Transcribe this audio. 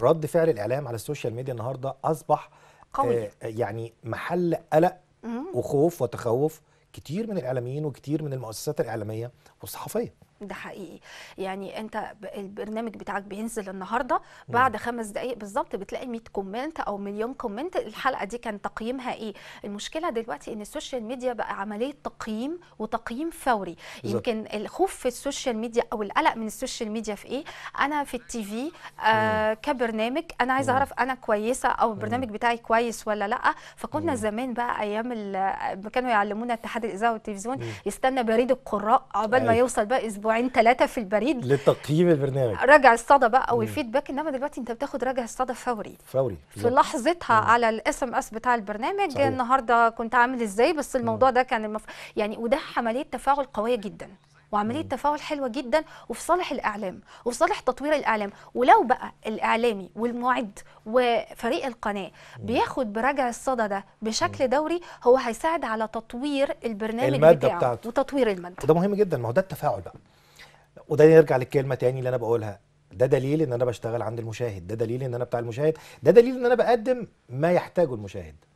رد فعل الاعلام على السوشيال ميديا النهارده اصبح قوي آه يعني محل قلق وخوف وتخوف كتير من الاعلاميين وكتير من المؤسسات الاعلاميه والصحفيه ده حقيقي يعني انت البرنامج بتاعك بينزل النهارده بعد خمس دقائق بالظبط بتلاقي 100 كومنت او مليون كومنت الحلقه دي كان تقييمها ايه المشكله دلوقتي ان السوشيال ميديا بقى عمليه تقييم وتقييم فوري بالزبط. يمكن الخوف في السوشيال ميديا او القلق من السوشيال ميديا في ايه انا في التي في آه كبرنامج انا عايزه اعرف انا كويسه او البرنامج بتاعي كويس ولا لا فكنا زمان بقى ايام كانوا يعلمونا اتحاد الاذاعه والتلفزيون يستنى بريد القراء عقبال ما أيوه. يوصل بقى اسبوع اسبوعين ثلاثه في البريد لتقييم البرنامج رجع الصدى بقى والفيدباك انما دلوقتي انت بتاخد رجع الصدى فوري فوري في لحظتها مم. على الاس ام اس بتاع البرنامج صحيح. النهارده كنت عامل ازاي بس الموضوع مم. ده كان المف... يعني وده عمليه تفاعل قويه جدا وعمليه تفاعل حلوه جدا وفي صالح الاعلام وفي صالح تطوير الاعلام ولو بقى الاعلامي والمعد وفريق القناه بياخد براجع الصدى ده بشكل دوري هو هيساعد على تطوير البرنامج بتاعه بتاعته. وتطوير الماده وده مهم جدا ما هو ده التفاعل بقى وده يرجع للكلمه تاني اللي انا بقولها ده دليل ان انا بشتغل عند المشاهد ده دليل ان انا بتاع المشاهد ده دليل ان انا بقدم ما يحتاجه المشاهد